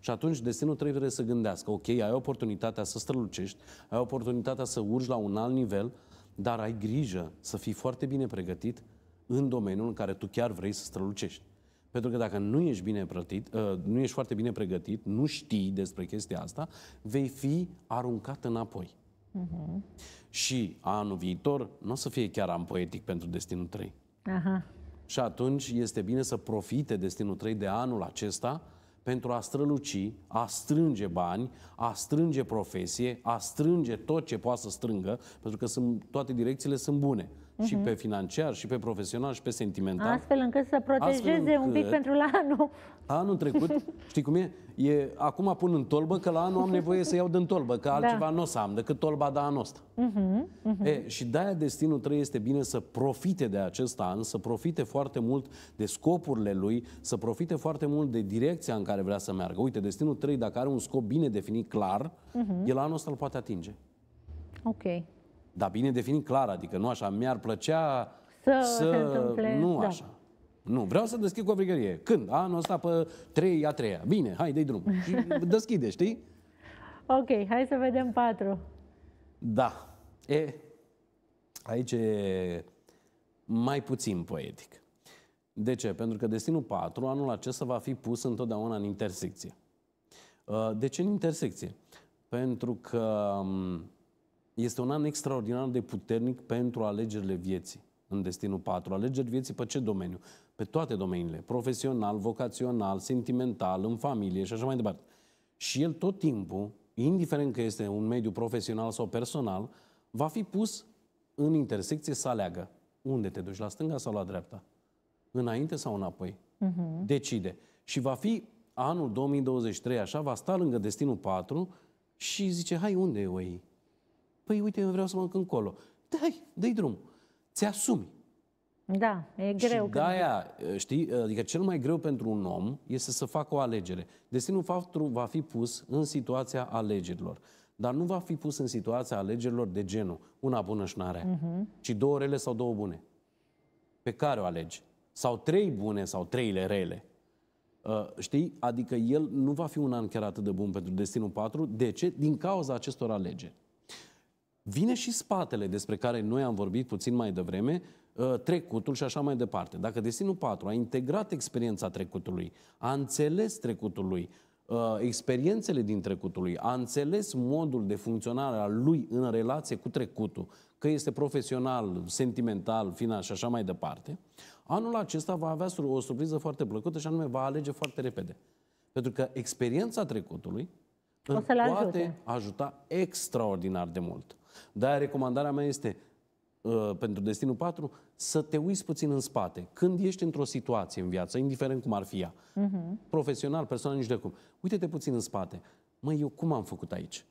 Și atunci destinul trebuie să gândească, ok, ai oportunitatea să strălucești, ai oportunitatea să urci la un alt nivel, dar ai grijă să fii foarte bine pregătit în domeniul în care tu chiar vrei să strălucești. Pentru că dacă nu ești, bine plătit, uh, nu ești foarte bine pregătit, nu știi despre chestia asta, vei fi aruncat înapoi. Uh-huh. Și anul viitor nu o să fie chiar am poetic pentru Destinul 3. Aha. Și atunci este bine să profite Destinul 3 de anul acesta pentru a străluci, a strânge bani, a strânge profesie, a strânge tot ce poate să strângă, pentru că sunt, toate direcțiile sunt bune uh-huh. și mhm. pe financiar, și pe profesional, și pe sentimental. Astfel încât să protejeze încât, un pic pentru la anul. Anul trecut, știi cum e? e? Acum pun în tolbă că la anul am nevoie să iau din tolbă, că da. altceva da. nu o să am decât tolba de anul ăsta. Uh-huh. Uh-huh. E, și de-aia destinul 3 este bine să profite de acest an, să profite foarte mult de scopurile lui, să profite foarte mult de direcția în care vrea să meargă. Uite, destinul 3, dacă are un scop bine definit, clar, uh-huh. el anul ăsta îl poate atinge. Ok. Dar bine definit clar, adică nu așa, mi-ar plăcea să... să... Se nu da. așa. Nu, vreau să deschid covrigărie. Când? Anul ăsta pe 3 a 3 Bine, hai, dă drum. Deschide, știi? Ok, hai să vedem patru. Da. E, aici e mai puțin poetic. De ce? Pentru că destinul 4 anul acesta va fi pus întotdeauna în intersecție. Uh, de ce în intersecție? Pentru că um, este un an extraordinar de puternic pentru alegerile vieții în destinul 4. Alegeri vieții pe ce domeniu? Pe toate domeniile. Profesional, vocațional, sentimental, în familie și așa mai departe. Și el tot timpul, indiferent că este un mediu profesional sau personal, va fi pus în intersecție să aleagă. Unde te duci, la stânga sau la dreapta? Înainte sau înapoi? Uh-huh. Decide. Și va fi anul 2023, așa, va sta lângă destinul 4 și zice, hai, unde e OI? păi uite, eu vreau să mănânc încolo. Dai, dai drum. Ți-asumi. Da, e greu. Și de-aia, ă, știi, ă, adică cel mai greu pentru un om este să facă o alegere. Destinul faptul va fi pus în situația alegerilor. Dar nu va fi pus în situația alegerilor de genul una bună și nare, uh-huh. ci două rele sau două bune. Pe care o alegi? Sau trei bune sau treile rele. Uh, știi? Adică el nu va fi un an chiar atât de bun pentru Destinul 4. De ce? Din cauza acestor alegeri vine și spatele despre care noi am vorbit puțin mai devreme, uh, trecutul și așa mai departe. Dacă destinul 4 a integrat experiența trecutului, a înțeles trecutului, uh, experiențele din trecutului, a înțeles modul de funcționare al lui în relație cu trecutul, că este profesional, sentimental, final și așa mai departe, anul acesta va avea o surpriză foarte plăcută și anume va alege foarte repede. Pentru că experiența trecutului o poate ajuta extraordinar de mult de recomandarea mea este uh, pentru destinul 4, să te uiți puțin în spate. Când ești într-o situație în viață, indiferent cum ar fi ea, uh-huh. profesional, personal, nici de cum, uite-te puțin în spate. Măi, eu cum am făcut aici?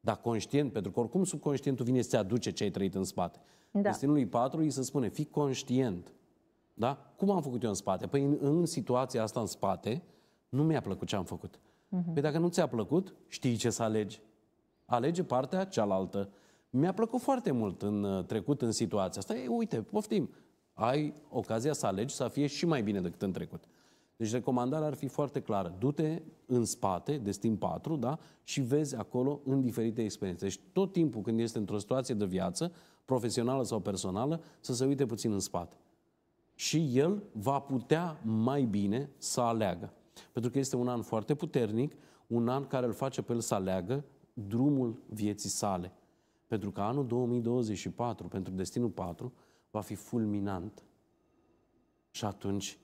Dar conștient, pentru că oricum subconștientul vine să aduce ce ai trăit în spate. Da. Destinului 4 îi se spune, fii conștient. Da? Cum am făcut eu în spate? Păi în, în situația asta în spate, nu mi-a plăcut ce am făcut. Uh-huh. Păi dacă nu ți-a plăcut, știi ce să alegi. Alege partea cealaltă mi-a plăcut foarte mult în uh, trecut, în situația asta. E, uite, poftim, ai ocazia să alegi să fie și mai bine decât în trecut. Deci recomandarea ar fi foarte clară. Du-te în spate, destin 4, da? Și vezi acolo în diferite experiențe. Deci tot timpul când este într-o situație de viață, profesională sau personală, să se uite puțin în spate. Și el va putea mai bine să aleagă. Pentru că este un an foarte puternic, un an care îl face pe el să aleagă drumul vieții sale. Pentru că anul 2024, pentru Destinul 4, va fi fulminant. Și atunci,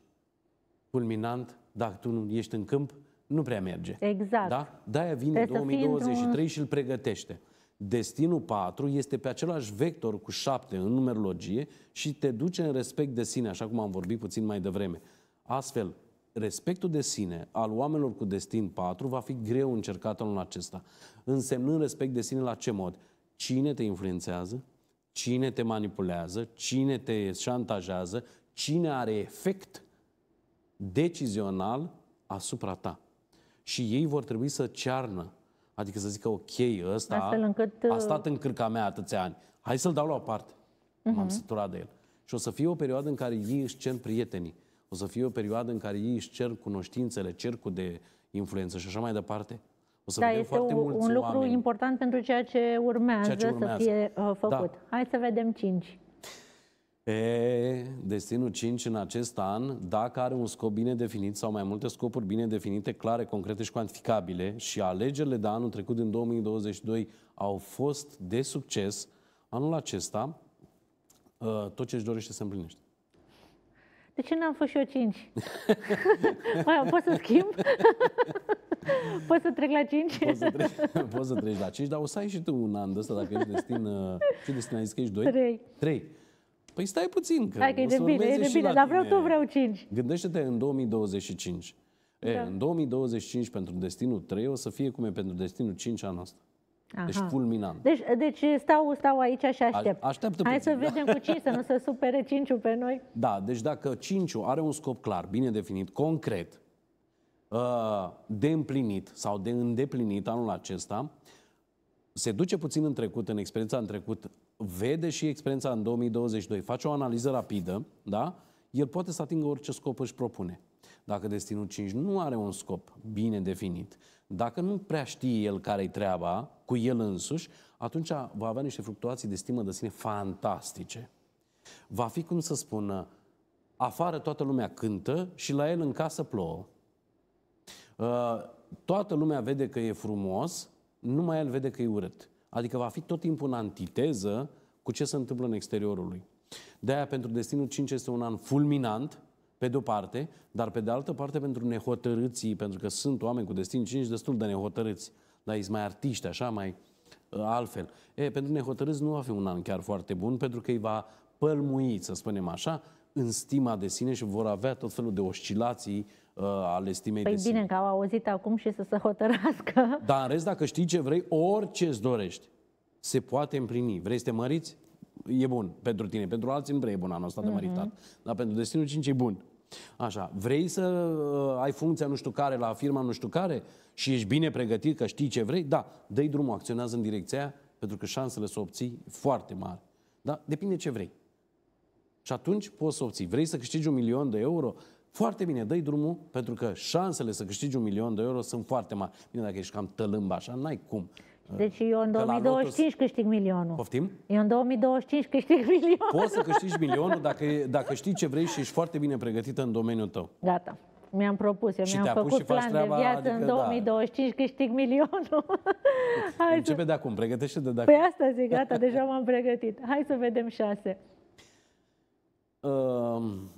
fulminant, dacă tu nu ești în câmp, nu prea merge. Exact. Da? De-aia vine Trebuie 2023 și îl pregătește. Destinul 4 este pe același vector cu 7 în numerologie și te duce în respect de sine, așa cum am vorbit puțin mai devreme. Astfel, respectul de sine al oamenilor cu destin 4 va fi greu încercat în acesta. Însemnând respect de sine la ce mod? Cine te influențează? Cine te manipulează? Cine te șantajează? Cine are efect decizional asupra ta? Și ei vor trebui să cearnă Adică să zică, ok, ăsta Astfel încât... a uh, stat în cârca mea atâția ani. Hai să-l dau la o parte. Uh-huh. M-am mhm. săturat de el. Și o să fie o perioadă în care ei își cer prietenii. O să fie o perioadă în care ei își cer cunoștințele, cercul de influență și așa mai departe. O să da, vedem este foarte un, mulți un lucru oameni. important pentru ceea ce urmează, ceea ce urmează. să fie uh, da. făcut. Da. Hai să vedem 5. E, destinul 5 în acest an, dacă are un scop bine definit sau mai multe scopuri bine definite, clare, concrete și cuantificabile și alegerile de anul trecut, din 2022, au fost de succes, anul acesta uh, tot ce își dorește să împlinește de ce n-am fost și eu cinci? Mai pot să schimb? pot să trec la cinci? Poți să treci, la cinci, dar o să ai și tu un an de ăsta dacă ești destin... Uh, ce destin ai zis că ești doi? Trei. Trei. Păi stai puțin, că Hai că e de bine, e de bine, dar vreau tu, vreau cinci. Gândește-te în 2025. E, da. În 2025, pentru destinul 3, o să fie cum e pentru destinul 5 anul ăsta. Deci Aha. Deci fulminant. Deci, deci stau, stau aici și aștept. A, așteaptă Hai puțin, să vedem cu cine să nu se supere cinciu pe noi. Da, deci dacă cinciu are un scop clar, bine definit, concret, ă, de împlinit sau de îndeplinit anul acesta, se duce puțin în trecut, în experiența în trecut, vede și experiența în 2022, face o analiză rapidă, da? el poate să atingă orice scop își propune. Dacă destinul 5 nu are un scop bine definit, dacă nu prea știe el care-i treaba cu el însuși, atunci va avea niște fluctuații de stimă de sine fantastice. Va fi, cum să spună, afară toată lumea cântă și la el în casă plouă. Ă, toată lumea vede că e frumos, numai el vede că e urât. Adică va fi tot timpul în antiteză cu ce se întâmplă în exteriorul lui. De aia pentru Destinul 5 este un an fulminant, pe de-o parte, dar pe de altă parte pentru nehotărâții, pentru că sunt oameni cu destin cinci destul de nehotărâți, dar ești mai artiști, așa, mai uh, altfel. E, pentru nehotărâți nu va fi un an chiar foarte bun, pentru că îi va pălmui, să spunem așa, în stima de sine și vor avea tot felul de oscilații uh, ale stimei păi de bine, că au auzit acum și să se hotărască. Dar în rest, dacă știi ce vrei, orice îți dorești, se poate împlini. Vrei să te măriți? e bun pentru tine. Pentru alții nu prea e bun anul ăsta de mhm. maritat, mm-hmm. dar pentru destinul 5 e bun. Așa, vrei să uh, ai funcția nu știu care la firma nu știu care și ești bine pregătit că știi ce vrei? Da, dă drumul, acționează în direcția aia, pentru că șansele să obții foarte mari. Da? Depinde ce vrei. Și atunci poți să obții. Vrei să câștigi un milion de euro? Foarte bine, dă drumul, pentru că șansele să câștigi un milion de euro sunt foarte mari. Bine, dacă ești cam tălâmb așa, n-ai cum. Deci eu în 2025 lotus... câștig milionul. Poftim? Eu în 2025 câștig milionul. Poți să câștigi milionul dacă, dacă știi ce vrei și ești foarte bine pregătită în domeniul tău. Gata. Mi-am propus, eu mi-am făcut plan treaba, de viață adică, în 2025, da. câștig milionul. Deci, Hai Începe să... de acum, pregătește de dacă. Păi asta zic, gata, deja m-am pregătit. Hai să vedem șase. Uh,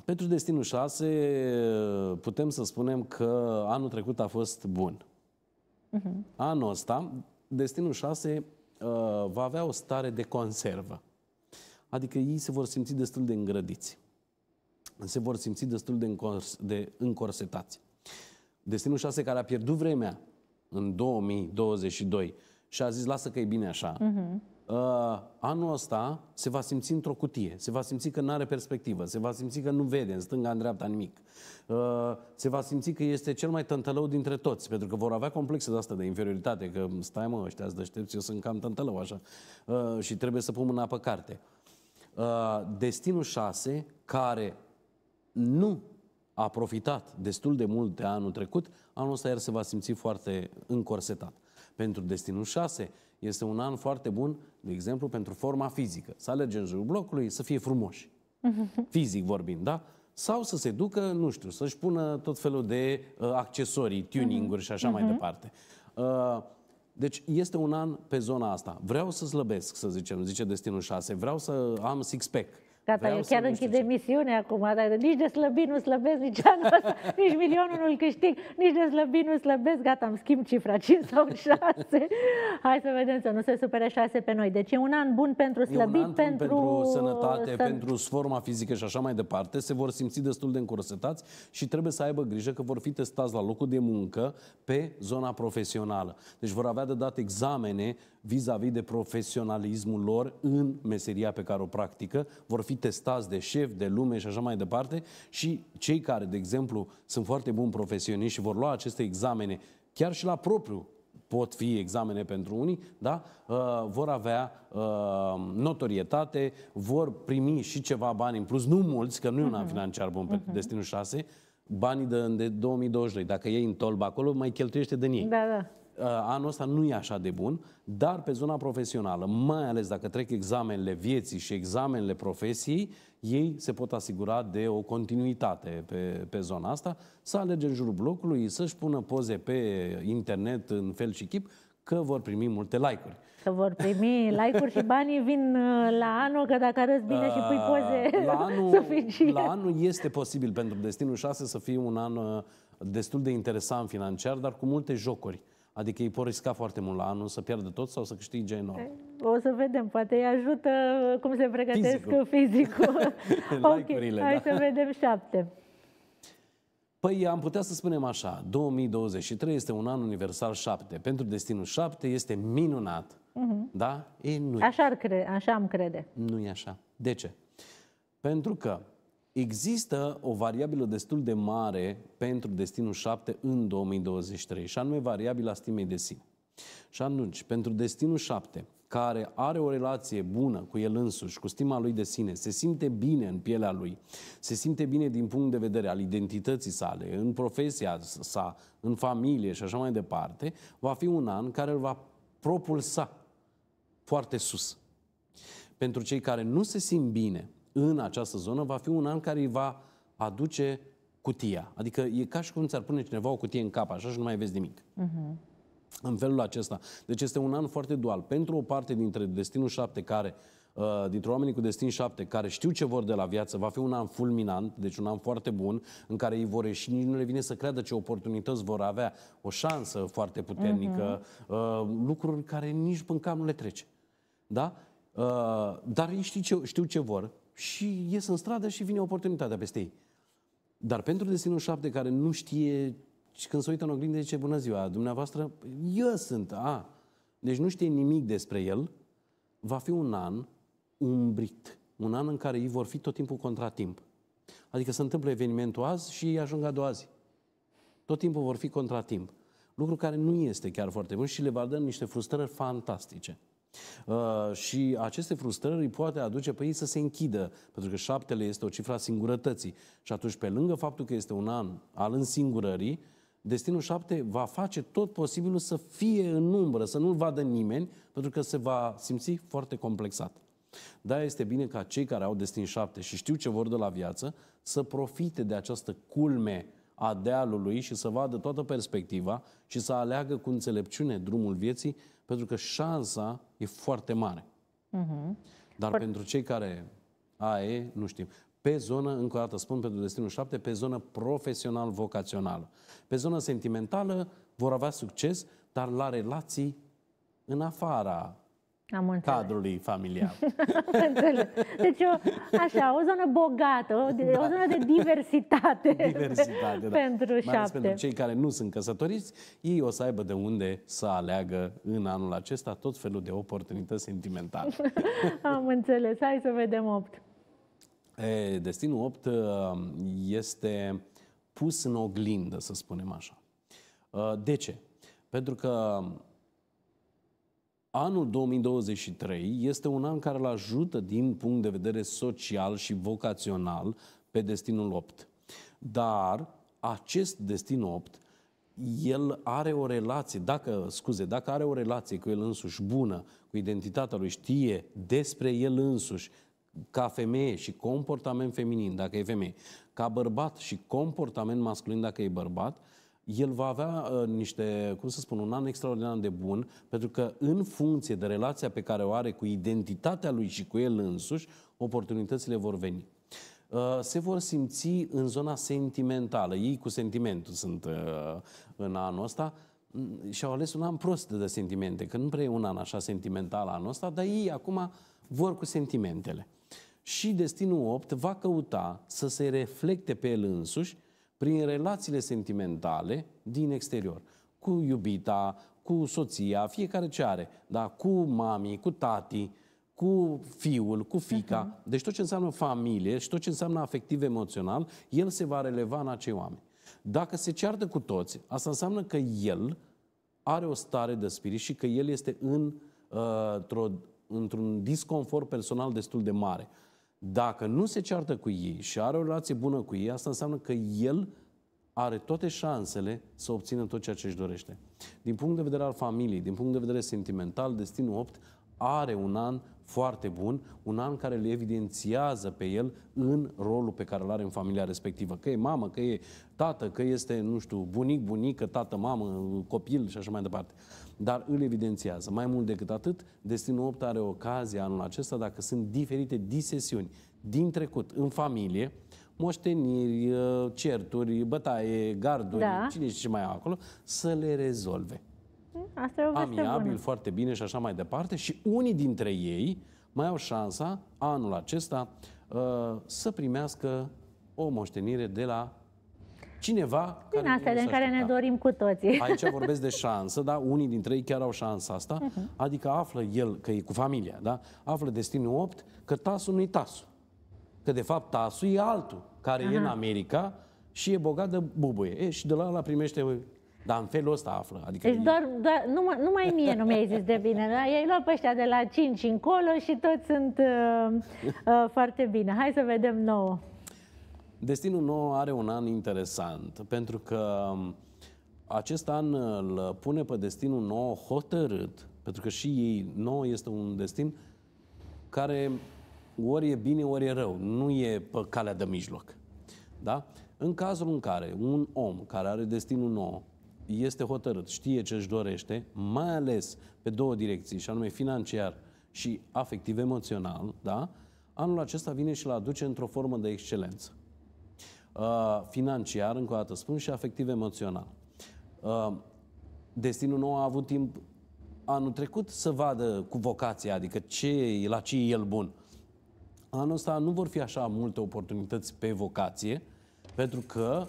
pentru Destinul 6 putem să spunem că anul trecut a fost bun. Uh-huh. Anul ăsta, destinul 6 uh, va avea o stare de conservă. Adică ei se vor simți destul de îngrădiți. Se vor simți destul de, încors, de încorsetați. Destinul 6 care a pierdut vremea în 2022 și a zis lasă că e bine așa, uh-huh Uh, anul ăsta se va simți într-o cutie, se va simți că nu are perspectivă, se va simți că nu vede în stânga, în dreapta, nimic. Uh, se va simți că este cel mai tântălău dintre toți, pentru că vor avea complexe de asta de inferioritate, că stai mă, ăștia îți deștepți, eu sunt cam tântălău așa uh, și trebuie să pun mâna pe carte. Destinul 6, care nu a profitat destul de mult de anul trecut, anul ăsta iar se va simți foarte încorsetat pentru destinul 6. Este un an foarte bun, de exemplu, pentru forma fizică. Să alerge în jurul blocului, să fie frumoși. Fizic vorbind, da? Sau să se ducă, nu știu, să-și pună tot felul de uh, accesorii, tuning-uri și așa uh-huh. mai mhm. departe. Uh, deci este un an pe zona asta. Vreau să slăbesc, să zicem, zice destinul 6. Vreau să am six-pack. Uh, Gata, Vreau eu chiar închid emisiunea acum, dar nici de slăbit nu slăbesc nici anul ăsta, nici milionul nu-l câștig, nici de slăbit nu slăbesc, gata, am schimb cifra 5 sau 6. Hai să vedem să nu se supere 6 pe noi. Deci e un an bun pentru slăbit, pentru... pentru sănătate, să... pentru forma fizică și așa mai departe. Se vor simți destul de încorsetați și trebuie să aibă grijă că vor fi testați la locul de muncă pe zona profesională. Deci vor avea de dat examene vis-a-vis -vis de profesionalismul lor în meseria pe care o practică, vor fi testați de șef, de lume și așa mai departe și cei care, de exemplu, sunt foarte buni profesioniști și vor lua aceste examene chiar și la propriu pot fi examene pentru unii, da? Uh, vor avea uh, notorietate, vor primi și ceva bani în plus, nu mulți, că nu e un an mhm. financiar bun uh-huh. Destinul 6, banii de, de 2020. Dacă iei în tolba acolo, mai cheltuiește de ei. Da, da. Uh, anul ăsta nu e așa de bun, dar pe zona profesională, mai ales dacă trec examenele vieții și examenele profesiei, ei se pot asigura de o continuitate pe, pe zona asta, să alerge în jurul blocului, să-și pună poze pe internet în fel și chip, că vor primi multe like-uri. Că vor primi like-uri și banii vin uh, la anul, că dacă arăți bine și pui uh, poze la anul, la anul este posibil pentru Destinul 6 să fie un an destul de interesant financiar, dar cu multe jocuri. Adică ei pot risca foarte mult la anul să pierdă tot sau să câștige enorm. O să vedem, poate îi ajută cum se pregătesc fizicul. fizicul. ok, da. hai da. să vedem șapte. Păi am putea să spunem așa, 2023 este un an universal 7. Pentru destinul 7 este minunat. Uh-huh. Da? E, nu așa, ar cre- așa am crede. Nu e așa. De ce? Pentru că Există o variabilă destul de mare pentru destinul 7 în 2023, și anume variabila stimei de sine. Și atunci, pentru destinul 7, care are o relație bună cu el însuși, cu stima lui de sine, se simte bine în pielea lui, se simte bine din punct de vedere al identității sale, în profesia sa, în familie și așa mai departe, va fi un an care îl va propulsa foarte sus. Pentru cei care nu se simt bine în această zonă va fi un an care îi va aduce cutia. Adică e ca și cum ți-ar pune cineva o cutie în cap, așa și nu mai vezi nimic. Uh-huh. În felul acesta. Deci este un an foarte dual. Pentru o parte dintre Destinul 7 care uh, dintre oamenii cu destin 7 care știu ce vor de la viață, va fi un an fulminant, deci un an foarte bun, în care ei vor ieși, nici nu le vine să creadă ce oportunități vor avea, o șansă foarte puternică, mm-hmm. lucruri care nici până cam nu le trece. Da? Uh, dar ei știu ce, știu ce vor, și ies în stradă și vine oportunitatea peste ei. Dar pentru destinul șapte care nu știe și când se uită în oglindă zice, bună ziua, dumneavoastră, păi, eu sunt, a, deci nu știe nimic despre el, va fi un an umbrit, un an în care ei vor fi tot timpul contratimp. Adică se întâmplă evenimentul azi și ei ajung a doua zi. Tot timpul vor fi contratimp. Lucru care nu este chiar foarte bun și le va da niște frustrări fantastice. Uh, și aceste frustrări îi poate aduce pe ei să se închidă, pentru că șaptele este o cifră a singurătății. Și atunci, pe lângă faptul că este un an al însingurării, destinul șapte va face tot posibilul să fie în umbră, să nu-l vadă nimeni, pentru că se va simți foarte complexat. Da, este bine ca cei care au destin șapte și știu ce vor de la viață să profite de această culme a dealului și să vadă toată perspectiva și să aleagă cu înțelepciune drumul vieții, pentru că șansa e foarte mare. Uh-huh. Dar Or... pentru cei care ae, nu știm. Pe zonă, încă o dată spun pentru destinul 7, pe zonă profesional-vocațională. Pe zonă sentimentală vor avea succes, dar la relații în afara am înțeles. cadrului familial. deci, o, așa, o zonă bogată, o, da. o zonă de diversitate, diversitate da. pentru Mai șapte. pentru cei care nu sunt căsătoriți, ei o să aibă de unde să aleagă în anul acesta tot felul de oportunități sentimentale. Am înțeles. Hai să vedem 8. E, destinul 8 uh, este pus în oglindă, să spunem așa. Uh, de ce? Pentru că Anul 2023 este un an care îl ajută din punct de vedere social și vocațional pe destinul 8. Dar acest destin 8 el are o relație, dacă, scuze, dacă are o relație cu el însuși bună, cu identitatea lui, știe despre el însuși, ca femeie și comportament feminin, dacă e femeie, ca bărbat și comportament masculin, dacă e bărbat, el va avea uh, niște, cum să spun, un an extraordinar de bun, pentru că în funcție de relația pe care o are cu identitatea lui și cu el însuși, oportunitățile vor veni. Uh, se vor simți în zona sentimentală. Ei cu sentimentul sunt uh, în anul ăsta mm, și-au ales un an prost de sentimente, că nu prea e un an așa sentimental anul ăsta, dar ei acum vor cu sentimentele. Și destinul 8 va căuta să se reflecte pe el însuși prin relațiile sentimentale din exterior. Cu iubita, cu soția, fiecare ce are, da? cu mami, cu tati, cu fiul, cu fica. Uh-huh. Deci tot ce înseamnă familie și tot ce înseamnă afectiv emoțional, el se va releva în acei oameni. Dacă se ceartă cu toți, asta înseamnă că el are o stare de spirit și că el este în, uh, într-un disconfort personal destul de mare. Dacă nu se ceartă cu ei și are o relație bună cu ei, asta înseamnă că el are toate șansele să obțină tot ceea ce își dorește. Din punct de vedere al familiei, din punct de vedere sentimental, destinul 8 are un an foarte bun, un an care le evidențiază pe el în rolul pe care îl are în familia respectivă. Că e mamă, că e tată, că este, nu știu, bunic, bunică, tată, mamă, copil și așa mai departe. Dar îl evidențiază. Mai mult decât atât, Destinul 8 are ocazia anul acesta, dacă sunt diferite disesiuni din trecut în familie, moșteniri, ă, certuri, bătaie, garduri, da. cine știe ce mai acolo, să le rezolve. Asta e o amiabil, bună. foarte bine și așa mai departe și unii dintre ei mai au șansa anul acesta uh, să primească o moștenire de la cineva Din care astea, din care ne dorim cu toții. Aici vorbesc de șansă, da? Unii dintre ei chiar au șansa asta, uh-huh. adică află el că e cu familia, da? Află destinul 8 că tasul nu-i tasul. Că de fapt tasul e altul, care -huh. e în America și e bogat de bubuie. E, și de la ăla primește dar în felul ăsta află. Adică deci doar, doar, numai, numai mie nu mi-ai zis de bine. Da? ai luat pe ăștia de la 5 încolo și toți sunt uh, uh, foarte bine. Hai să vedem nouă. Destinul nou are un an interesant, pentru că um, acest an îl pune pe destinul nou hotărât, pentru că și ei, nou este un destin care ori e bine, ori e rău. Nu e pe calea de mijloc. Da? În cazul în care un om care are destinul nou este hotărât, știe ce își dorește, mai ales pe două direcții, și anume financiar și afectiv-emoțional, da? anul acesta vine și îl aduce într-o formă de excelență. Uh, financiar, încă o dată spun, și afectiv-emoțional. Uh, destinul nou a avut timp anul trecut să vadă cu vocația, adică ce, la ce e el bun. Anul ăsta nu vor fi așa multe oportunități pe vocație, pentru că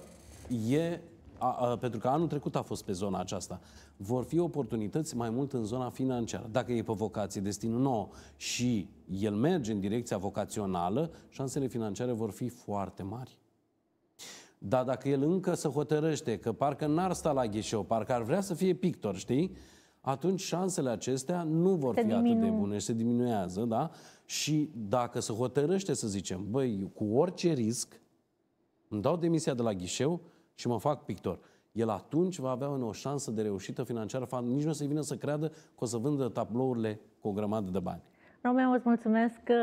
e a, a, pentru că anul trecut a fost pe zona aceasta. Vor fi oportunități mai mult în zona financiară. Dacă e pe vocație destinul nou și el merge în direcția vocațională, șansele financiare vor fi foarte mari. Dar dacă el încă se hotărăște că parcă n-ar sta la ghișeu, parcă ar vrea să fie pictor, știi? atunci șansele acestea nu vor se fi diminu. atât de bune și se diminuează, da? Și dacă se hotărăște să zicem, băi, cu orice risc, îmi dau demisia de la ghișeu și mă fac pictor, el atunci va avea o șansă de reușită financiară, nici nu o să-i vină să creadă că o să vândă tablourile cu o grămadă de bani. Romeo, îți mulțumesc uh,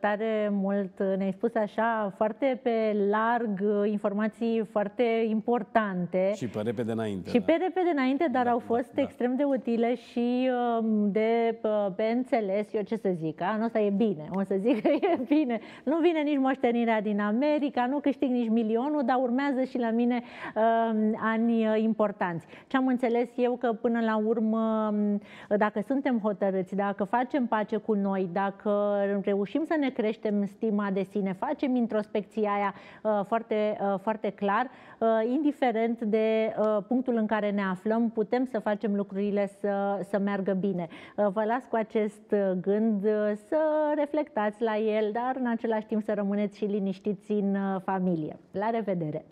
tare mult. Ne-ai spus așa foarte pe larg uh, informații foarte importante. Și pe repede înainte. Și da. pe repede înainte, dar da, au da, fost da, extrem de utile și um, de uh, pe înțeles, eu ce să zic, anul ăsta e bine, o să zic că e bine. Nu vine nici moștenirea din America, nu câștig nici milionul, dar urmează și la mine um, uh, ani importanți. Ce am înțeles eu că până la urmă, um, dacă suntem hotărâți, dacă facem pace cu noi, noi, dacă reușim să ne creștem stima de sine, facem introspecția aia uh, foarte, uh, foarte clar, uh, indiferent de punctul în care ne aflăm, putem să facem lucrurile să, să meargă bine. Vă las cu acest gând să reflectați la el, dar în același timp să rămâneți și liniștiți în familie. La revedere!